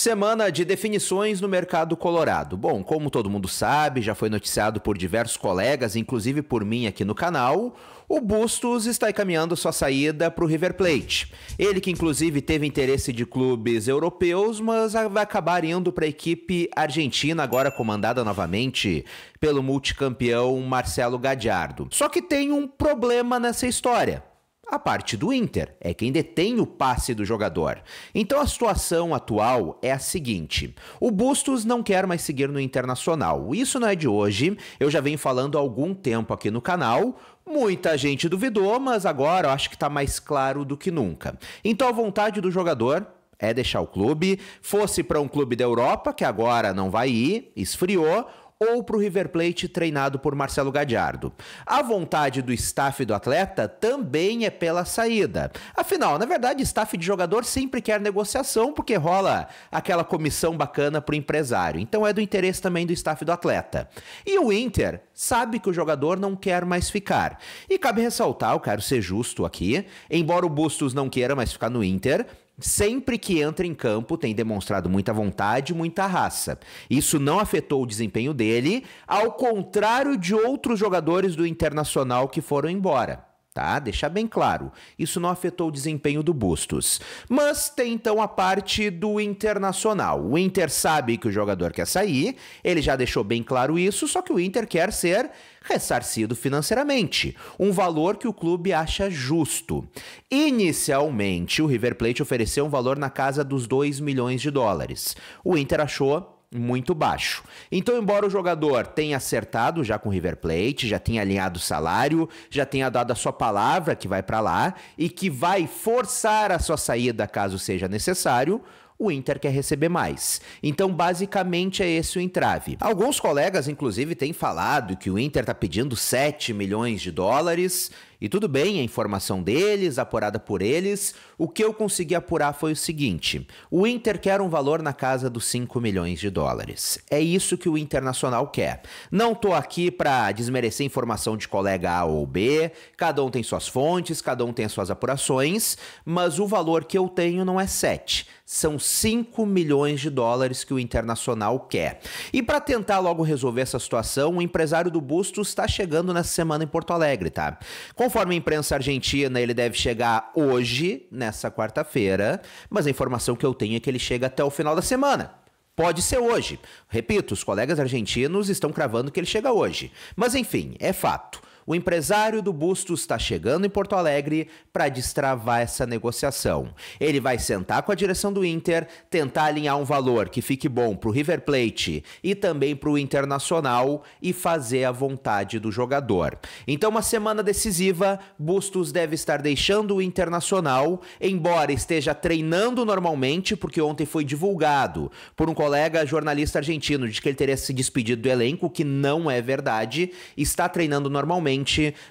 Semana de definições no mercado colorado. Bom, como todo mundo sabe, já foi noticiado por diversos colegas, inclusive por mim aqui no canal, o Bustos está encaminhando sua saída para o River Plate. Ele que inclusive teve interesse de clubes europeus, mas vai acabar indo para a equipe argentina, agora comandada novamente pelo multicampeão Marcelo Gadiardo. Só que tem um problema nessa história a parte do Inter, é quem detém o passe do jogador. Então a situação atual é a seguinte: o Bustos não quer mais seguir no Internacional. Isso não é de hoje, eu já venho falando há algum tempo aqui no canal. Muita gente duvidou, mas agora eu acho que está mais claro do que nunca. Então a vontade do jogador é deixar o clube, fosse para um clube da Europa, que agora não vai ir, esfriou, ou para o River Plate treinado por Marcelo Gadiardo. A vontade do staff do atleta também é pela saída. Afinal, na verdade, staff de jogador sempre quer negociação porque rola aquela comissão bacana para o empresário. Então é do interesse também do staff do atleta. E o Inter sabe que o jogador não quer mais ficar. E cabe ressaltar, eu quero ser justo aqui, embora o Bustos não queira mais ficar no Inter, sempre que entra em campo tem demonstrado muita vontade, muita raça. Isso não afetou o desempenho dele, ao contrário de outros jogadores do Internacional que foram embora tá? Deixar bem claro, isso não afetou o desempenho do Bustos. Mas tem então a parte do Internacional. O Inter sabe que o jogador quer sair, ele já deixou bem claro isso, só que o Inter quer ser ressarcido financeiramente, um valor que o clube acha justo. Inicialmente, o River Plate ofereceu um valor na casa dos 2 milhões de dólares. O Inter achou muito baixo. Então, embora o jogador tenha acertado já com o River Plate, já tenha alinhado o salário, já tenha dado a sua palavra que vai para lá e que vai forçar a sua saída caso seja necessário, o Inter quer receber mais. Então, basicamente, é esse o entrave. Alguns colegas, inclusive, têm falado que o Inter está pedindo 7 milhões de dólares e tudo bem, a informação deles, apurada por eles. O que eu consegui apurar foi o seguinte: o Inter quer um valor na casa dos 5 milhões de dólares. É isso que o Internacional quer. Não tô aqui para desmerecer informação de colega A ou B, cada um tem suas fontes, cada um tem as suas apurações, mas o valor que eu tenho não é 7, são 5 milhões de dólares que o Internacional quer. E para tentar logo resolver essa situação, o empresário do Bustos está chegando nessa semana em Porto Alegre, tá? Com Conforme a imprensa argentina, ele deve chegar hoje, nessa quarta-feira, mas a informação que eu tenho é que ele chega até o final da semana. Pode ser hoje. Repito, os colegas argentinos estão cravando que ele chega hoje. Mas enfim, é fato. O empresário do Bustos está chegando em Porto Alegre para destravar essa negociação. Ele vai sentar com a direção do Inter, tentar alinhar um valor que fique bom para o River Plate e também para o Internacional e fazer a vontade do jogador. Então, uma semana decisiva, Bustos deve estar deixando o Internacional, embora esteja treinando normalmente, porque ontem foi divulgado por um colega jornalista argentino de que ele teria se despedido do elenco, que não é verdade, está treinando normalmente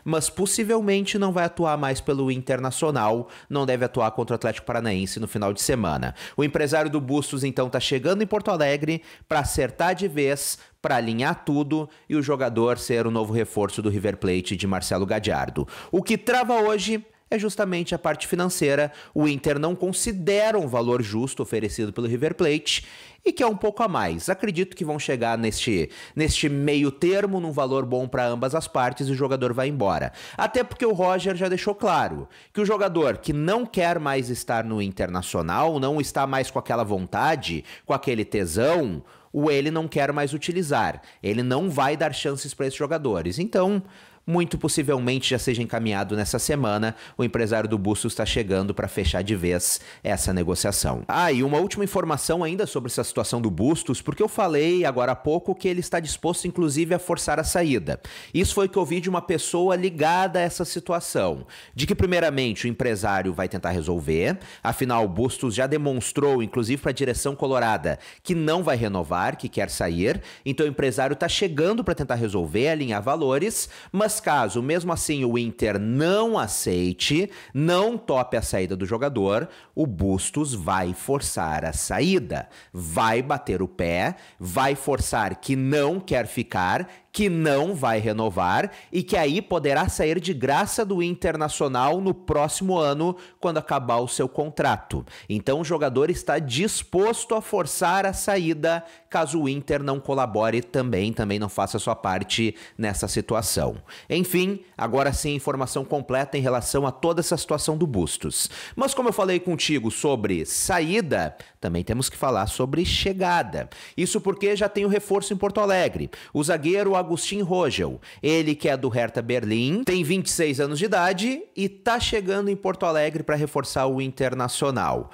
mas possivelmente não vai atuar mais pelo Internacional, não deve atuar contra o Atlético Paranaense no final de semana. O empresário do Bustos então está chegando em Porto Alegre para acertar de vez, para alinhar tudo e o jogador ser o novo reforço do River Plate de Marcelo Gadiardo. O que trava hoje é justamente a parte financeira. O Inter não considera um valor justo oferecido pelo River Plate e que é um pouco a mais. Acredito que vão chegar neste, neste meio termo, num valor bom para ambas as partes e o jogador vai embora. Até porque o Roger já deixou claro que o jogador que não quer mais estar no Internacional, não está mais com aquela vontade, com aquele tesão, o ele não quer mais utilizar. Ele não vai dar chances para esses jogadores. Então, muito possivelmente já seja encaminhado nessa semana. O empresário do Bustos está chegando para fechar de vez essa negociação. Ah, e uma última informação ainda sobre essa situação do Bustos, porque eu falei agora há pouco que ele está disposto, inclusive, a forçar a saída. Isso foi o que eu vi de uma pessoa ligada a essa situação. De que, primeiramente, o empresário vai tentar resolver, afinal, o Bustos já demonstrou, inclusive para a direção colorada, que não vai renovar, que quer sair, então o empresário está chegando para tentar resolver, alinhar valores, mas caso, mesmo assim o Inter não aceite, não tope a saída do jogador, o Bustos vai forçar a saída, vai bater o pé, vai forçar que não quer ficar, que não vai renovar e que aí poderá sair de graça do Internacional no próximo ano, quando acabar o seu contrato. Então o jogador está disposto a forçar a saída caso o Inter não colabore também, também não faça sua parte nessa situação. Enfim, agora sim informação completa em relação a toda essa situação do Bustos. Mas como eu falei contigo sobre saída, também temos que falar sobre chegada. Isso porque já tem o reforço em Porto Alegre. O zagueiro Agustin Rogel. Ele que é do Hertha Berlim, tem 26 anos de idade e tá chegando em Porto Alegre para reforçar o Internacional.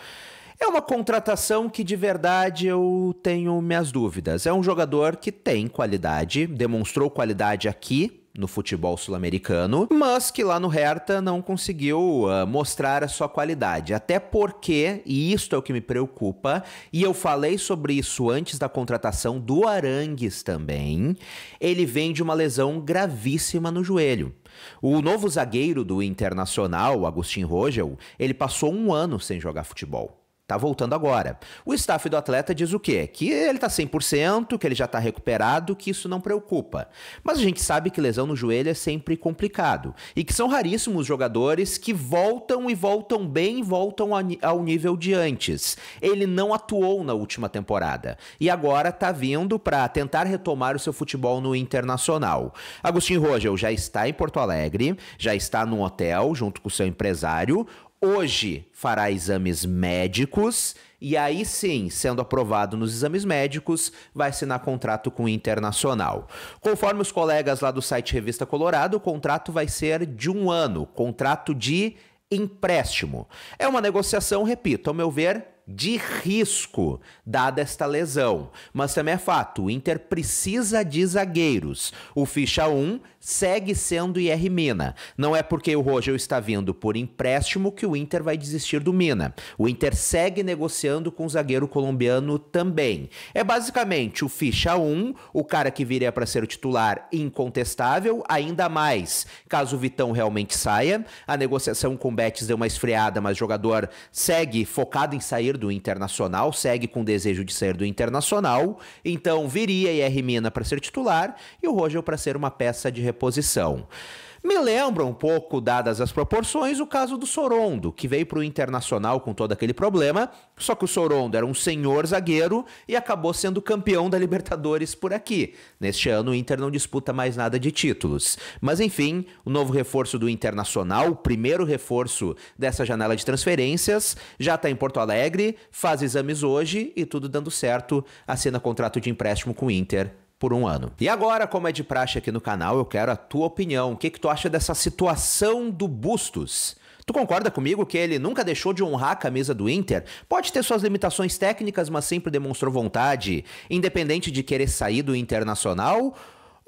É uma contratação que de verdade eu tenho minhas dúvidas. É um jogador que tem qualidade, demonstrou qualidade aqui no futebol sul-americano, mas que lá no Hertha não conseguiu uh, mostrar a sua qualidade. Até porque, e isto é o que me preocupa, e eu falei sobre isso antes da contratação do Arangues também, ele vem de uma lesão gravíssima no joelho. O novo zagueiro do Internacional, Agustin Rogel, ele passou um ano sem jogar futebol. Tá voltando agora. O staff do atleta diz o quê? Que ele tá 100%, que ele já tá recuperado, que isso não preocupa. Mas a gente sabe que lesão no joelho é sempre complicado e que são raríssimos jogadores que voltam e voltam bem, voltam ao nível de antes. Ele não atuou na última temporada e agora tá vindo para tentar retomar o seu futebol no internacional. Agostinho Rogel já está em Porto Alegre, já está num hotel junto com o seu empresário. Hoje fará exames médicos e aí sim, sendo aprovado nos exames médicos, vai assinar contrato com o Internacional. Conforme os colegas lá do site Revista Colorado, o contrato vai ser de um ano, contrato de empréstimo. É uma negociação, repito, ao meu ver, de risco dada esta lesão. Mas também é fato, o Inter precisa de zagueiros. O ficha 1 segue sendo IR Mina. Não é porque o Rogel está vindo por empréstimo que o Inter vai desistir do Mina. O Inter segue negociando com o zagueiro colombiano também. É basicamente o ficha 1, o cara que viria para ser o titular incontestável, ainda mais caso o Vitão realmente saia. A negociação com o Betis deu uma esfriada, mas o jogador segue focado em sair sair do Internacional, segue com desejo de sair do Internacional, então viria IR Mina para ser titular e o Rogel para ser uma peça de reposição. Me lembra um pouco, dadas as proporções, o caso do Sorondo, que veio para o Internacional com todo aquele problema, só que o Sorondo era um senhor zagueiro e acabou sendo campeão da Libertadores por aqui. Neste ano o Inter não disputa mais nada de títulos. Mas enfim, o novo reforço do Internacional, o primeiro reforço dessa janela de transferências, já está em Porto Alegre, faz exames hoje e tudo dando certo, assina contrato de empréstimo com o Inter por um ano. E agora, como é de praxe aqui no canal, eu quero a tua opinião. O que, que tu acha dessa situação do Bustos? Tu concorda comigo que ele nunca deixou de honrar a camisa do Inter? Pode ter suas limitações técnicas, mas sempre demonstrou vontade, independente de querer sair do Internacional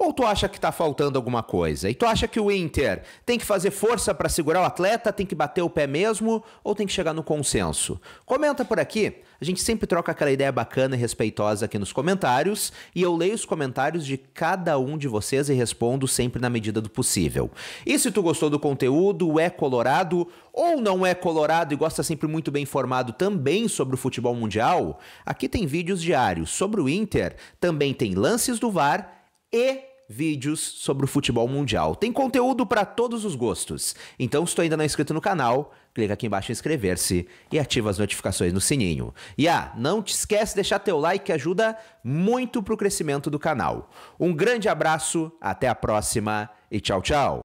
ou tu acha que tá faltando alguma coisa? E tu acha que o Inter tem que fazer força para segurar o atleta, tem que bater o pé mesmo ou tem que chegar no consenso? Comenta por aqui. A gente sempre troca aquela ideia bacana e respeitosa aqui nos comentários e eu leio os comentários de cada um de vocês e respondo sempre na medida do possível. E se tu gostou do conteúdo, é colorado ou não é colorado e gosta sempre muito bem informado também sobre o futebol mundial, aqui tem vídeos diários sobre o Inter, também tem lances do VAR e vídeos sobre o futebol mundial. Tem conteúdo para todos os gostos. Então, se tu ainda não é inscrito no canal, clica aqui embaixo em inscrever-se e ativa as notificações no sininho. E ah, não te esquece de deixar teu like que ajuda muito pro crescimento do canal. Um grande abraço, até a próxima e tchau, tchau.